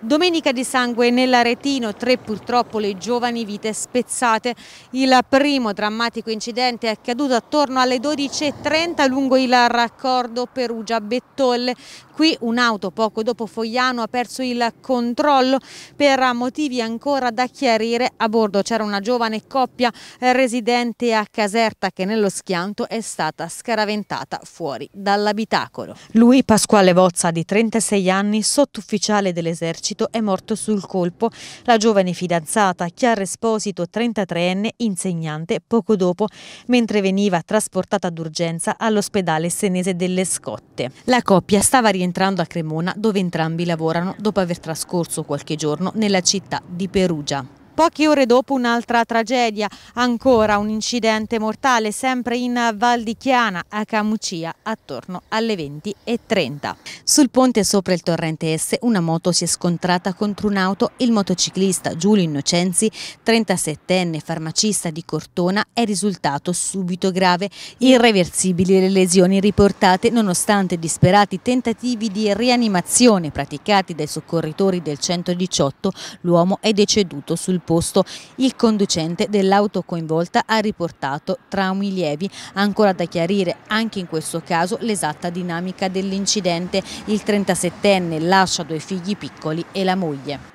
Domenica di sangue nell'Aretino, tre purtroppo le giovani vite spezzate. Il primo drammatico incidente è accaduto attorno alle 12.30 lungo il raccordo Perugia-Bettolle. Qui un'auto poco dopo Fogliano ha perso il controllo per motivi ancora da chiarire. A bordo c'era una giovane coppia residente a Caserta che nello schianto è stata scaraventata fuori dall'abitacolo. Lui, Pasquale Vozza, di 36 anni, sottufficiale dell'esercito dell'esercito è morto sul colpo. La giovane fidanzata, Chiara Esposito, 33enne, insegnante, poco dopo, mentre veniva trasportata d'urgenza all'ospedale senese delle Scotte. La coppia stava rientrando a Cremona, dove entrambi lavorano, dopo aver trascorso qualche giorno nella città di Perugia. Poche ore dopo un'altra tragedia, ancora un incidente mortale sempre in Val di Chiana a Camucia attorno alle 20.30. Sul ponte sopra il torrente S una moto si è scontrata contro un'auto il motociclista Giulio Innocenzi, 37enne farmacista di Cortona, è risultato subito grave. Irreversibili le lesioni riportate nonostante disperati tentativi di rianimazione praticati dai soccorritori del 118, l'uomo è deceduto sul ponte posto. Il conducente dell'auto coinvolta ha riportato traumi lievi, ancora da chiarire anche in questo caso l'esatta dinamica dell'incidente. Il 37enne lascia due figli piccoli e la moglie.